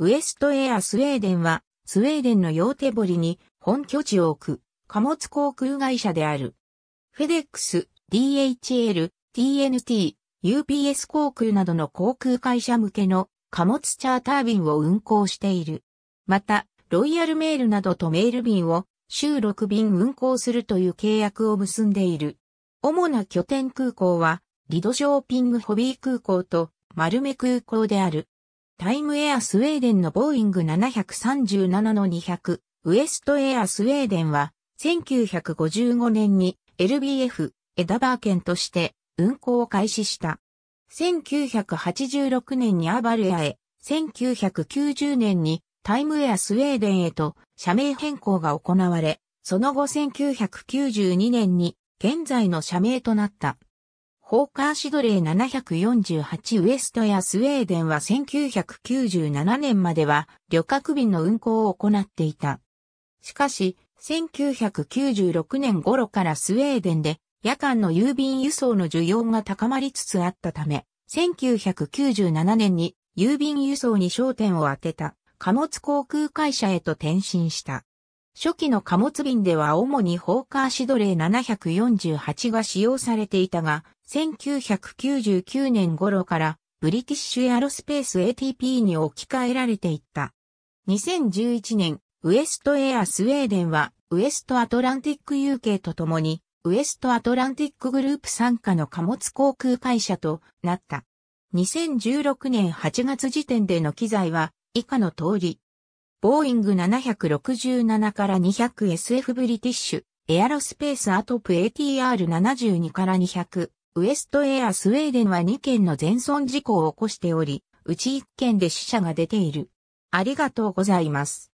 ウエストエアスウェーデンは、スウェーデンのヨーテボリに本拠地を置く貨物航空会社である。フェデックス、DHL、TNT、UPS 航空などの航空会社向けの貨物チャーター便を運航している。また、ロイヤルメールなどとメール便を週6便運航するという契約を結んでいる。主な拠点空港は、リドショーピングホビー空港と丸目空港である。タイムエアスウェーデンのボーイング737の200、ウエストエアスウェーデンは、1955年に LBF、エダバー県として運行を開始した。1986年にアバルアへ、1990年にタイムエアスウェーデンへと社名変更が行われ、その後1992年に現在の社名となった。ホーカーシドレー748ウエストやスウェーデンは1997年までは旅客便の運行を行っていた。しかし、1996年頃からスウェーデンで夜間の郵便輸送の需要が高まりつつあったため、1997年に郵便輸送に焦点を当てた貨物航空会社へと転身した。初期の貨物便では主にホーカーシドレー748が使用されていたが、1999年頃からブリティッシュエアロスペース ATP に置き換えられていった。2011年、ウエストエアスウェーデンはウエストアトランティック UK ととにウエストアトランティックグループ参加の貨物航空会社となった。2016年8月時点での機材は以下の通り、ボーイング767から 200SF ブリティッシュ、エアロスペースアトップ ATR72 から200、ウエストエアスウェーデンは2件の全損事故を起こしており、うち1件で死者が出ている。ありがとうございます。